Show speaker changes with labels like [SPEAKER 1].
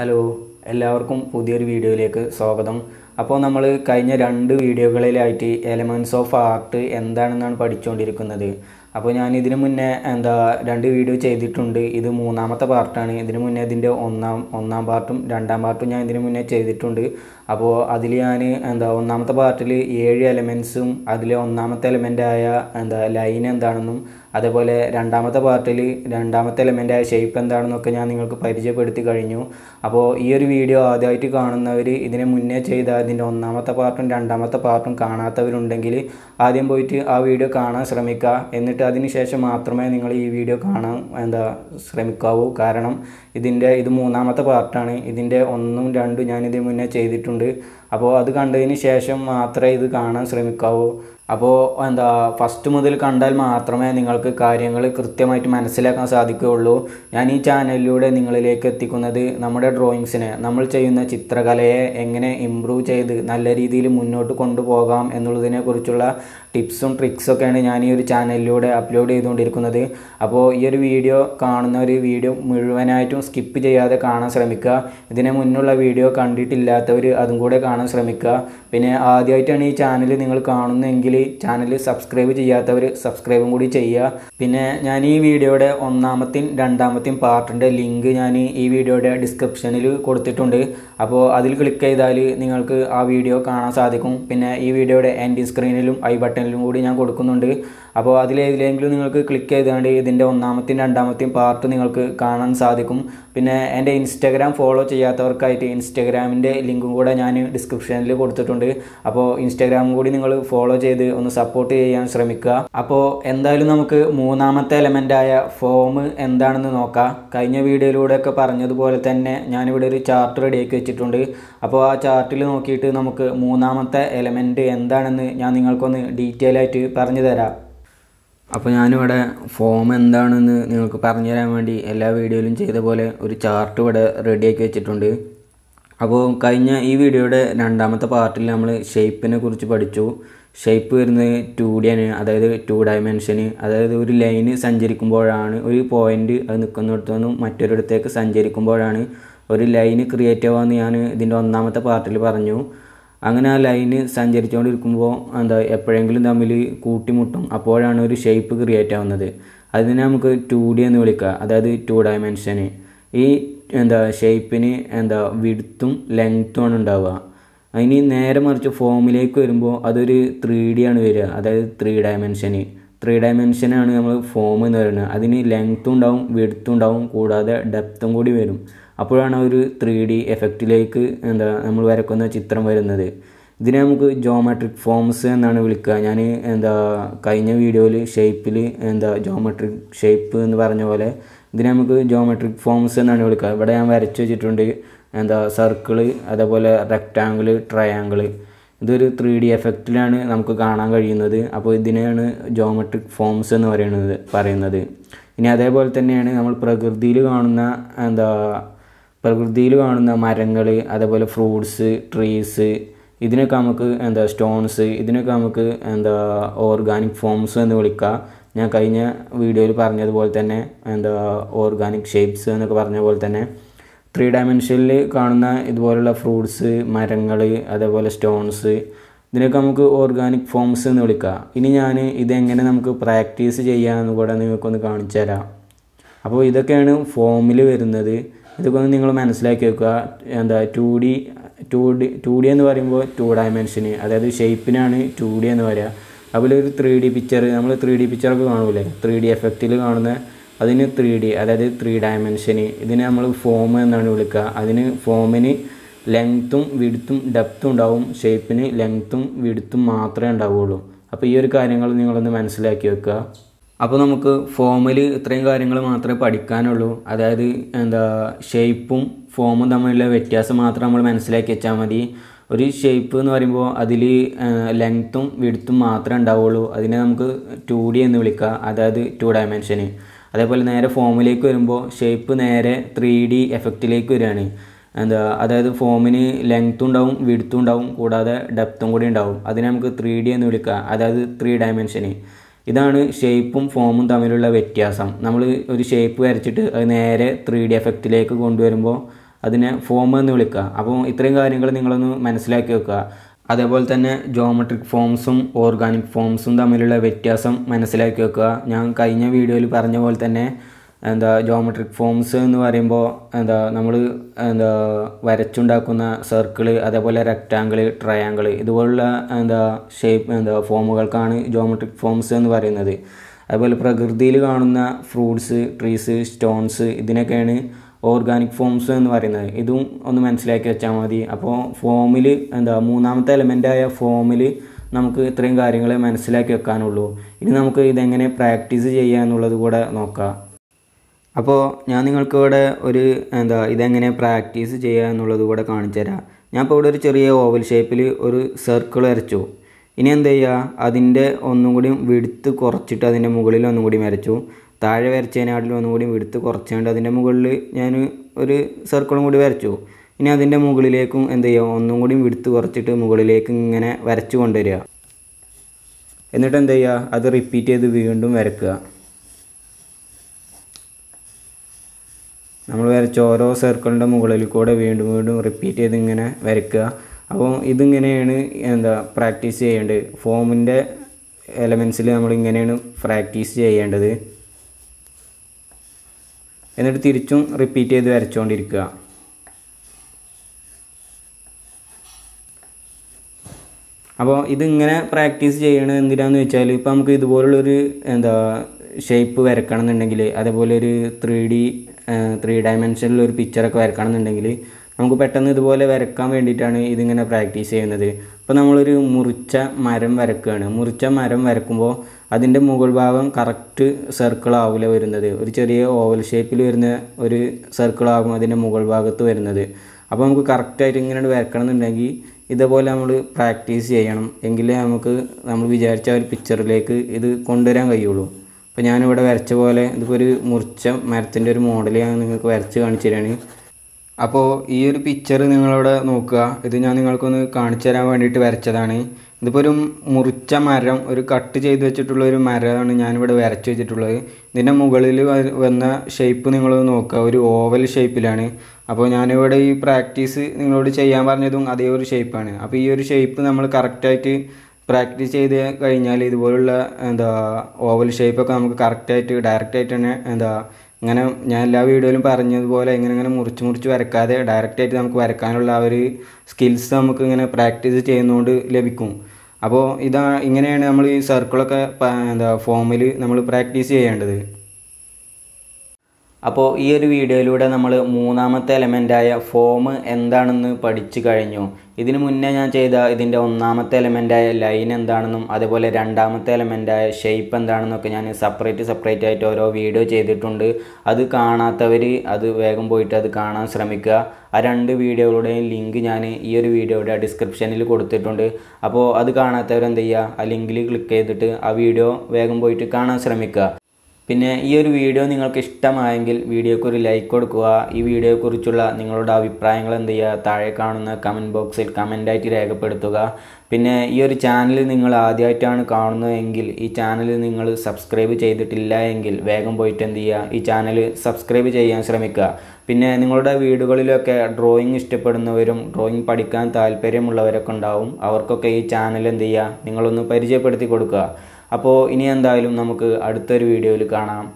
[SPEAKER 1] hello എല്ലാവർക്കും പുതിയൊരു വീഡിയോയിലേക്ക് സ്വാഗതം അപ്പോൾ നമ്മൾ കഴിഞ്ഞ രണ്ട് വീഡിയോകളിലായിട്ട് എലമെൻറ്റ്സ് ഓഫ് ആർട്ട് എന്താണെന്നാണ് പഠിച്ചുകൊണ്ടിരിക്കുന്നത് അപ്പോൾ ഞാൻ ഇതിന് മുന്നേ എന്താ രണ്ട് വീഡിയോ ചെയ്തിട്ടുണ്ട് ഇത് മൂന്നാമത്തെ പാർട്ടാണ് ഇതിന് മുന്നേ ഇതിൻ്റെ ഒന്നാം ഒന്നാം പാർട്ടും രണ്ടാം പാർട്ടും ഞാൻ ഇതിന് മുന്നേ ചെയ്തിട്ടുണ്ട് അപ്പോൾ അതിൽ ഞാൻ എന്താ ഒന്നാമത്തെ പാർട്ടിൽ ഏഴ് എലമെൻറ്റ്സും അതിലെ ഒന്നാമത്തെ എലമെൻ്റായ എന്താ ലൈൻ എന്താണെന്നും അതേപോലെ രണ്ടാമത്തെ പാർട്ടിൽ രണ്ടാമത്തെ എലമെൻ്റായ ഷേപ്പ് എന്താണെന്നൊക്കെ ഞാൻ നിങ്ങൾക്ക് പരിചയപ്പെടുത്തി കഴിഞ്ഞു അപ്പോൾ ഈ ഒരു വീഡിയോ ആദ്യമായിട്ട് കാണുന്നവർ ഇതിനെ മുന്നേ ചെയ്ത അതിൻ്റെ ഒന്നാമത്തെ പാർട്ടും രണ്ടാമത്തെ പാർട്ടും കാണാത്തവരുണ്ടെങ്കിൽ ആദ്യം പോയിട്ട് ആ വീഡിയോ കാണാൻ ശ്രമിക്കുക എന്നിട്ട് അതിന് ശേഷം മാത്രമേ നിങ്ങൾ ഈ വീഡിയോ കാണാൻ എന്താ ശ്രമിക്കാവൂ കാരണം ഇതിൻ്റെ ഇത് മൂന്നാമത്തെ പാർട്ടാണ് ഇതിൻ്റെ ഒന്നും രണ്ടും ഞാനിതിന് മുന്നേ ചെയ്തിട്ടുണ്ട് അപ്പോൾ അത് കണ്ടതിന് ശേഷം മാത്രമേ ഇത് കാണാൻ ശ്രമിക്കാവൂ അപ്പോൾ എന്താ ഫസ്റ്റ് മുതൽ കണ്ടാൽ മാത്രമേ നിങ്ങൾക്ക് കാര്യങ്ങൾ കൃത്യമായിട്ട് മനസ്സിലാക്കാൻ സാധിക്കുകയുള്ളൂ ഞാൻ ഈ ചാനലിലൂടെ നിങ്ങളിലേക്ക് എത്തിക്കുന്നത് നമ്മുടെ ഡ്രോയിങ്സിനെ നമ്മൾ ചെയ്യുന്ന ചിത്രകലയെ എങ്ങനെ ഇമ്പ്രൂവ് ചെയ്ത് നല്ല രീതിയിൽ മുന്നോട്ട് കൊണ്ടുപോകാം എന്നുള്ളതിനെക്കുറിച്ചുള്ള ടിപ്സും ട്രിക്സൊക്കെയാണ് ഞാൻ ഈ ഒരു ചാനലിലൂടെ അപ്ലോഡ് ചെയ്തുകൊണ്ടിരിക്കുന്നത് അപ്പോൾ ഈ ഒരു വീഡിയോ കാണുന്ന ഒരു വീഡിയോ മുഴുവനായിട്ടും സ്കിപ്പ് ചെയ്യാതെ കാണാൻ ശ്രമിക്കുക ഇതിനെ മുന്നുള്ള വീഡിയോ കണ്ടിട്ടില്ലാത്തവർ അതും കൂടെ കാണാൻ ശ്രമിക്കുക പിന്നെ ആദ്യമായിട്ടാണ് ഈ ചാനൽ നിങ്ങൾ കാണുന്നതെങ്കിൽ ചാനൽ സബ്സ്ക്രൈബ് ചെയ്യാത്തവർ സബ്സ്ക്രൈബും കൂടി ചെയ്യുക പിന്നെ ഞാൻ ഈ വീഡിയോയുടെ ഒന്നാമത്തെയും രണ്ടാമത്തെയും പാർട്ടിൻ്റെ ലിങ്ക് ഞാൻ ഈ വീഡിയോയുടെ ഡിസ്ക്രിപ്ഷനിൽ കൊടുത്തിട്ടുണ്ട് അപ്പോൾ അതിൽ ക്ലിക്ക് ചെയ്താൽ നിങ്ങൾക്ക് ആ വീഡിയോ കാണാൻ സാധിക്കും പിന്നെ ഈ വീഡിയോയുടെ എൻഡി സ്ക്രീനിലും ഐ ബട്ടണിലും കൂടി ഞാൻ കൊടുക്കുന്നുണ്ട് അപ്പോൾ അതിലേതിലെങ്കിലും നിങ്ങൾക്ക് ക്ലിക്ക് ചെയ്തുകൊണ്ട് ഇതിൻ്റെ ഒന്നാമത്തെയും രണ്ടാമത്തെയും പാർട്ട് നിങ്ങൾക്ക് കാണാൻ സാധിക്കും പിന്നെ എൻ്റെ ഇൻസ്റ്റാഗ്രാം ഫോളോ ചെയ്യാത്തവർക്കായിട്ട് ഇൻസ്റ്റാഗ്രാമിൻ്റെ ലിങ്കും കൂടെ ഞാൻ ഡിസ്ക്രിപ്ഷനിൽ കൊടുത്തിട്ടുണ്ട് അപ്പോൾ ഇൻസ്റ്റാഗ്രാം കൂടി നിങ്ങൾ ഫോളോ ചെയ്ത് ഒന്ന് സപ്പോർട്ട് ചെയ്യാൻ ശ്രമിക്കുക അപ്പോൾ എന്തായാലും നമുക്ക് മൂന്നാമത്തെ എലമെൻറ്റായ ഫോം എന്താണെന്ന് നോക്കാം കഴിഞ്ഞ വീഡിയോയിലൂടെയൊക്കെ പറഞ്ഞതുപോലെ തന്നെ ഞാനിവിടെ ഒരു ചാർട്ട് റെഡിയാക്കി വെച്ചിട്ടുണ്ട് അപ്പോൾ ആ ചാർട്ടിൽ നോക്കിയിട്ട് നമുക്ക് മൂന്നാമത്തെ എലമെൻറ്റ് എന്താണെന്ന് ഞാൻ നിങ്ങൾക്കൊന്ന് ഡീറ്റെയിൽ ആയിട്ട് പറഞ്ഞു തരാം അപ്പോൾ ഞാനിവിടെ ഫോം എന്താണെന്ന് നിങ്ങൾക്ക് പറഞ്ഞു തരാൻ വേണ്ടി എല്ലാ വീഡിയോയിലും ചെയ്ത പോലെ ഒരു ചാർട്ട് ഇവിടെ റെഡിയാക്കി വെച്ചിട്ടുണ്ട് അപ്പോൾ കഴിഞ്ഞ ഈ വീഡിയോയുടെ രണ്ടാമത്തെ പാർട്ടിൽ നമ്മൾ ഷേപ്പിനെ കുറിച്ച് പഠിച്ചു ഷേപ്പ് വരുന്നത് ടു ആണ് അതായത് ടു ഡയമെൻഷന് അതായത് ഒരു ലൈന് സഞ്ചരിക്കുമ്പോഴാണ് ഒരു പോയിൻ്റ് അത് നിൽക്കുന്നിടത്തു നിന്നും മറ്റൊരിടത്തേക്ക് സഞ്ചരിക്കുമ്പോഴാണ് ഒരു ലൈന് ക്രിയേറ്റ് ആവാമെന്ന് ഞാൻ ഇതിൻ്റെ ഒന്നാമത്തെ പാർട്ടിൽ പറഞ്ഞു അങ്ങനെ ആ ലൈന് സഞ്ചരിച്ചുകൊണ്ടിരിക്കുമ്പോൾ എന്താ എപ്പോഴെങ്കിലും തമ്മിൽ കൂട്ടിമുട്ടും അപ്പോഴാണ് ഒരു ഷേപ്പ് ക്രിയേറ്റ് ആവുന്നത് അതിനെ നമുക്ക് ടു ഡി എന്ന് വിളിക്കുക അതായത് ടു ഡയമെൻഷന് ഈ എന്താ ഷേപ്പിന് എന്താ വിടുത്തും ആണ് ഉണ്ടാവുക അതിന് നേരെ മറിച്ച് ഫോമിലേക്ക് വരുമ്പോൾ അതൊരു ത്രീ ഡി ആണ് വരിക അതായത് ത്രീ ഡയമെൻഷന് ത്രീ ഡയമെൻഷനാണ് നമ്മൾ ഫോം എന്ന് പറയുന്നത് അതിന് ലെങ്ത്തും ഉണ്ടാവും വിടുത്തും ഉണ്ടാവും കൂടാതെ ഡെപ്തും കൂടി വരും അപ്പോഴാണ് ഒരു ത്രീ ഡി എഫക്റ്റിലേക്ക് എന്താ നമ്മൾ വരക്കുന്ന ചിത്രം വരുന്നത് ഇതിനെ നമുക്ക് ജോമെട്രിക് ഫോംസ് എന്നാണ് വിളിക്കുക ഞാൻ എന്താ കഴിഞ്ഞ വീഡിയോയിൽ ഷേപ്പിൽ എന്താ ജോമെട്രിക് ഷേപ്പ് എന്ന് പറഞ്ഞ പോലെ ഇതിനെ നമുക്ക് ജോമെട്രിക് ഫോംസ് എന്നാണ് വിളിക്കുക ഇവിടെ ഞാൻ വരച്ചു വെച്ചിട്ടുണ്ട് എന്താ സർക്കിള് അതേപോലെ റെക്റ്റാങ്കിൾ ട്രയാങ്കിൾ ഇതൊരു ത്രീ ഡി എഫക്റ്റിലാണ് നമുക്ക് കാണാൻ കഴിയുന്നത് അപ്പോൾ ഇതിനെയാണ് ജോമെട്രിക് ഫോംസ് എന്ന് പറയുന്നത് പറയുന്നത് ഇനി അതേപോലെ തന്നെയാണ് നമ്മൾ പ്രകൃതിയിൽ കാണുന്ന എന്താ പ്രകൃതിയിൽ കാണുന്ന മരങ്ങൾ അതേപോലെ ഫ്രൂട്ട്സ് ട്രീസ് ഇതിനൊക്കെ നമുക്ക് എന്താ സ്റ്റോൺസ് ഇതിനൊക്കെ നമുക്ക് എന്താ ഓർഗാനിക് ഫോംസ് എന്ന് വിളിക്കാം ഞാൻ കഴിഞ്ഞ വീഡിയോയിൽ പറഞ്ഞതുപോലെ തന്നെ എന്താ ഓർഗാനിക് ഷേപ്സ് എന്നൊക്കെ പറഞ്ഞ പോലെ തന്നെ ത്രീ ഡയമെൻഷനിൽ കാണുന്ന ഇതുപോലുള്ള ഫ്രൂട്ട്സ് മരങ്ങൾ അതേപോലെ സ്റ്റോൺസ് ഇതിനൊക്കെ നമുക്ക് ഓർഗാനിക് ഫോംസ് എന്ന് വിളിക്കാം ഇനി ഞാൻ ഇതെങ്ങനെ നമുക്ക് പ്രാക്ടീസ് ചെയ്യാമെന്ന് കൂടെ നിങ്ങൾക്കൊന്ന് കാണിച്ചു തരാം അപ്പോൾ ഇതൊക്കെയാണ് ഫോമിൽ വരുന്നത് ഇതൊക്കെ നിങ്ങൾ മനസ്സിലാക്കി വെക്കുക എന്താ two D two D two D എന്ന് പറയുമ്പോൾ ടു ഡയമെൻഷന് അതായത് ഷേപ്പിനാണ് ടു ഡി എന്ന് പറയുക അതുപോലെ ഒരു ത്രീ ഡി പിക്ചർ നമ്മൾ ത്രീ ഡി പിക്ചറൊക്കെ കാണൂലേ ത്രീ ഡി എഫക്റ്റിൽ കാണുന്ന അതിന് ത്രീ ഡി അതായത് ത്രീ ഡയമെൻഷന് ഇതിനെ നമ്മൾ ഫോം എന്നാണ് വിളിക്കുക അതിന് ഫോമിന് ലെങ്ത്തും വിടുത്തും ഡെപ്ത്തും ഉണ്ടാവും ഷേപ്പിന് ലെങ്ത്തും വിടുത്തും മാത്രമേ ഉണ്ടാവുകയുള്ളൂ അപ്പോൾ ഈ ഒരു കാര്യങ്ങൾ നിങ്ങളൊന്ന് മനസ്സിലാക്കി വെക്കുക അപ്പോൾ നമുക്ക് ഫോമിൽ ഇത്രയും കാര്യങ്ങൾ മാത്രമേ പഠിക്കാനുള്ളൂ അതായത് എന്താ ഷേപ്പും ഫോമും തമ്മിലുള്ള വ്യത്യാസം മാത്രം നമ്മൾ മനസ്സിലാക്കി വെച്ചാൽ മതി ഒരു ഷേപ്പ് എന്ന് പറയുമ്പോൾ അതിൽ ലെങ്ത്തും വിടുത്തും മാത്രമേ ഉണ്ടാവുള്ളൂ അതിനെ നമുക്ക് ടു ഡി എന്ന് വിളിക്കുക അതായത് ടു ഡയമെൻഷന് അതേപോലെ നേരെ ഫോമിലേക്ക് വരുമ്പോൾ ഷേപ്പ് നേരെ ത്രീ ഡി എഫക്റ്റിലേക്ക് വരികയാണ് എന്താ അതായത് ഫോമിന് ലെങ്ത്തും ഉണ്ടാവും വിടുത്തും ഉണ്ടാവും കൂടാതെ ഡെപ്തും കൂടി ഉണ്ടാവും അതിനെ നമുക്ക് ത്രീ ഡി എന്ന് വിളിക്കുക അതായത് ത്രീ ഡയമെൻഷന് ഇതാണ് ഷേപ്പും ഫോമും തമ്മിലുള്ള വ്യത്യാസം നമ്മൾ ഒരു ഷേപ്പ് വരച്ചിട്ട് അത് നേരെ ത്രീ ഡി എഫക്റ്റിലേക്ക് കൊണ്ടുവരുമ്പോൾ അതിനെ ഫോം എന്ന് വിളിക്കുക അപ്പോൾ ഇത്രയും കാര്യങ്ങൾ നിങ്ങളൊന്ന് മനസ്സിലാക്കി വെക്കുക അതേപോലെ തന്നെ ജോമെട്രിക് ഫോംസും ഓർഗാനിക് ഫോംസും തമ്മിലുള്ള വ്യത്യാസം മനസ്സിലാക്കി വെക്കുക ഞാൻ കഴിഞ്ഞ വീഡിയോയിൽ പറഞ്ഞ പോലെ തന്നെ എന്താ ജോമെട്രിക് ഫോംസ് എന്ന് പറയുമ്പോൾ എന്താ നമ്മൾ എന്താ വരച്ചുണ്ടാക്കുന്ന സർക്കിള് അതേപോലെ റെക്റ്റാങ്കിള് ട്രയാങ്കിള് ഇതുപോലുള്ള എന്താ ഷേപ്പ് എന്താ ഫോമുകൾക്കാണ് ജോമെട്രിക് ഫോംസ് എന്ന് പറയുന്നത് അതുപോലെ പ്രകൃതിയിൽ കാണുന്ന ഫ്രൂട്ട്സ് ട്രീസ് സ്റ്റോൺസ് ഇതിനൊക്കെയാണ് ഓർഗാനിക് ഫോംസ് എന്ന് പറയുന്നത് ഇതും ഒന്ന് മനസ്സിലാക്കി വെച്ചാൽ മതി അപ്പോൾ ഫോമിൽ എന്താ മൂന്നാമത്തെ എലമെൻ്റായ ഫോമിൽ നമുക്ക് ഇത്രയും കാര്യങ്ങളെ മനസ്സിലാക്കി വെക്കാനുള്ളൂ ഇനി നമുക്ക് ഇതെങ്ങനെ പ്രാക്ടീസ് ചെയ്യുക എന്നുള്ളത് കൂടെ നോക്കാം അപ്പോൾ ഞാൻ നിങ്ങൾക്ക് ഇവിടെ ഒരു എന്താ ഇതെങ്ങനെ പ്രാക്ടീസ് ചെയ്യുക എന്നുള്ളത് കൂടെ കാണിച്ചു തരാം ഞാൻ ഇപ്പോൾ ഇവിടെ ഒരു ചെറിയ ഓവൽ ഷേപ്പിൽ ഒരു സർക്കിൾ വരച്ചു ഇനി എന്ത് ചെയ്യുക അതിൻ്റെ ഒന്നും കൂടി വിടുത്ത് കുറച്ചിട്ട് അതിൻ്റെ മുകളിൽ ഒന്നും കൂടി വരച്ചു താഴെ വരച്ചതിനാട്ടിൽ ഒന്നും കൂടി വിടുത്ത് കുറച്ചുകൊണ്ട് അതിൻ്റെ മുകളിൽ ഞാൻ ഒരു സർക്കിളും കൂടി വരച്ചു ഇനി അതിൻ്റെ മുകളിലേക്കും എന്ത് ചെയ്യുക ഒന്നും കൂടി വിടുത്ത് കുറച്ചിട്ട് മുകളിലേക്കും ഇങ്ങനെ വരച്ചു കൊണ്ടുവരിക എന്നിട്ട് എന്ത് ചെയ്യുക അത് റിപ്പീറ്റ് ചെയ്ത് വീണ്ടും വരക്കുക നമ്മൾ വരച്ച ഓരോ സർക്കിളിൻ്റെ മുകളിൽ കൂടെ വീണ്ടും വീണ്ടും റിപ്പീറ്റ് ചെയ്ത് ഇങ്ങനെ വരയ്ക്കുക അപ്പോൾ ഇതിങ്ങനെയാണ് എന്താ പ്രാക്ടീസ് ചെയ്യേണ്ടത് ഫോമിൻ്റെ എലമെൻസിൽ നമ്മൾ ഇങ്ങനെയാണ് പ്രാക്ടീസ് ചെയ്യേണ്ടത് എന്നിട്ട് തിരിച്ചും റിപ്പീറ്റ് ചെയ്ത് വരച്ചുകൊണ്ടിരിക്കുക അപ്പോൾ ഇതിങ്ങനെ പ്രാക്ടീസ് ചെയ്യണത് എന്തിനാന്ന് വെച്ചാൽ ഇപ്പോൾ നമുക്ക് ഇതുപോലുള്ളൊരു എന്താ ഷേപ്പ് വരക്കണം എന്നുണ്ടെങ്കിൽ അതേപോലെ ഒരു ത്രീ ഡി ത്രീ ഡയമെൻഷനിൽ ഒരു പിക്ചറൊക്കെ വരക്കണം എന്നുണ്ടെങ്കിൽ നമുക്ക് പെട്ടെന്ന് ഇതുപോലെ വരക്കാൻ വേണ്ടിയിട്ടാണ് ഇതിങ്ങനെ പ്രാക്ടീസ് ചെയ്യുന്നത് അപ്പോൾ നമ്മളൊരു മുറിച്ച മരം വരക്കുകയാണ് മുറിച്ച മരം വരക്കുമ്പോൾ അതിൻ്റെ മുകൾ ഭാഗം കറക്റ്റ് സർക്കിളാവില്ല വരുന്നത് ഒരു ചെറിയ ഓവൽ ഷേപ്പിൽ വരുന്ന ഒരു സർക്കിളാകും അതിൻ്റെ മുകൾ ഭാഗത്ത് വരുന്നത് അപ്പോൾ നമുക്ക് കറക്റ്റായിട്ട് ഇങ്ങനെ വരക്കണം എന്നുണ്ടെങ്കിൽ ഇതേപോലെ നമ്മൾ പ്രാക്ടീസ് ചെയ്യണം എങ്കിലേ നമുക്ക് നമ്മൾ വിചാരിച്ച ഒരു പിക്ചറിലേക്ക് ഇത് കൊണ്ടുവരാൻ കഴിയുള്ളൂ ഇപ്പോൾ ഞാനിവിടെ വരച്ച പോലെ ഇതിപ്പോൾ ഒരു മുറിച്ച മരത്തിൻ്റെ ഒരു മോഡൽ ഞാൻ നിങ്ങൾക്ക് വരച്ച് കാണിച്ചു തരാണ് അപ്പോൾ ഈ ഒരു പിക്ചർ നിങ്ങളവിടെ നോക്കുക ഇത് ഞാൻ നിങ്ങൾക്കൊന്ന് കാണിച്ചു തരാൻ വേണ്ടിയിട്ട് വരച്ചതാണ് ഇതിപ്പോൾ ഒരു മുറിച്ച മരം ഒരു കട്ട് ചെയ്ത് വെച്ചിട്ടുള്ള ഒരു മരമാണ് ഞാനിവിടെ വരച്ച് വെച്ചിട്ടുള്ളത് ഇതിൻ്റെ മുകളിൽ വന്ന ഷേപ്പ് നിങ്ങൾ നോക്കുക ഒരു ഓവൽ ഷേപ്പിലാണ് അപ്പോൾ ഞാനിവിടെ ഈ പ്രാക്ടീസ് നിങ്ങളോട് ചെയ്യാൻ പറഞ്ഞതും അതേ ഒരു ഷേപ്പാണ് അപ്പോൾ ഈ ഒരു ഷേപ്പ് നമ്മൾ കറക്റ്റായിട്ട് പ്രാക്ടീസ് ചെയ്ത് കഴിഞ്ഞാൽ ഇതുപോലുള്ള എന്താ ഓവൽ ഷേപ്പൊക്കെ നമുക്ക് കറക്റ്റായിട്ട് ഡയറക്റ്റായിട്ട് തന്നെ എന്താ ഇങ്ങനെ ഞാൻ എല്ലാ വീഡിയോയിലും പറഞ്ഞതുപോലെ ഇങ്ങനെ ഇങ്ങനെ മുറിച്ച് മുറിച്ച് വരക്കാതെ ഡയറക്റ്റായിട്ട് നമുക്ക് വരക്കാനുള്ള ആ ഒരു സ്കിൽസ് നമുക്ക് ഇങ്ങനെ പ്രാക്ടീസ് ചെയ്യുന്നതുകൊണ്ട് ലഭിക്കും അപ്പോൾ ഇതാ ഇങ്ങനെയാണ് നമ്മൾ ഈ സർക്കിളൊക്കെ എന്താ ഫോമിൽ നമ്മൾ പ്രാക്ടീസ് ചെയ്യേണ്ടത് അപ്പോൾ ഈ ഒരു വീഡിയോയിലൂടെ നമ്മൾ മൂന്നാമത്തെ എലമെൻ്റായ ഫോം എന്താണെന്ന് പഠിച്ചു കഴിഞ്ഞു ഇതിന് മുന്നേ ഞാൻ ചെയ്ത ഇതിൻ്റെ ഒന്നാമത്തെ എലമെൻ്റായ ലൈൻ എന്താണെന്നും അതുപോലെ രണ്ടാമത്തെ എലമെൻ്റായ ഷെയ്പ്പ് എന്താണെന്നൊക്കെ ഞാൻ സെപ്പറേറ്റ് സെപ്പറേറ്റ് ആയിട്ട് ഓരോ വീഡിയോ ചെയ്തിട്ടുണ്ട് അത് കാണാത്തവർ അത് വേഗം പോയിട്ട് അത് കാണാൻ ശ്രമിക്കുക ആ രണ്ട് വീഡിയോകളുടെയും ലിങ്ക് ഞാൻ ഈ ഒരു വീഡിയോയുടെ ഡിസ്ക്രിപ്ഷനിൽ കൊടുത്തിട്ടുണ്ട് അപ്പോൾ അത് കാണാത്തവരെന്ത് ചെയ്യുക ആ ലിങ്കിൽ ക്ലിക്ക് ചെയ്തിട്ട് ആ വീഡിയോ വേഗം പോയിട്ട് കാണാൻ ശ്രമിക്കുക പിന്നെ ഈ ഒരു വീഡിയോ നിങ്ങൾക്ക് ഇഷ്ടമായെങ്കിൽ വീഡിയോക്ക് ഒരു ലൈക്ക് കൊടുക്കുക ഈ വീഡിയോയെക്കുറിച്ചുള്ള നിങ്ങളുടെ അഭിപ്രായങ്ങൾ എന്ത് ചെയ്യുക താഴെ കാണുന്ന കമൻറ്റ് ബോക്സിൽ കമൻ്റായിട്ട് രേഖപ്പെടുത്തുക പിന്നെ ഈ ഒരു ചാനൽ നിങ്ങൾ ആദ്യമായിട്ടാണ് കാണുന്നതെങ്കിൽ ഈ ചാനൽ നിങ്ങൾ സബ്സ്ക്രൈബ് ചെയ്തിട്ടില്ല എങ്കിൽ വേഗം പോയിട്ട് എന്ത് ചെയ്യുക ഈ ചാനൽ സബ്സ്ക്രൈബ് ചെയ്യാൻ ശ്രമിക്കുക പിന്നെ നിങ്ങളുടെ വീടുകളിലൊക്കെ ഡ്രോയിങ് ഇഷ്ടപ്പെടുന്നവരും ഡ്രോയിങ് പഠിക്കാൻ താല്പര്യമുള്ളവരൊക്കെ ഉണ്ടാവും അവർക്കൊക്കെ ഈ ചാനൽ എന്ത് ചെയ്യുക നിങ്ങളൊന്ന് പരിചയപ്പെടുത്തി കൊടുക്കുക അപ്പോൾ ഇനി എന്തായാലും നമുക്ക് അടുത്തൊരു വീഡിയോയിൽ കാണാം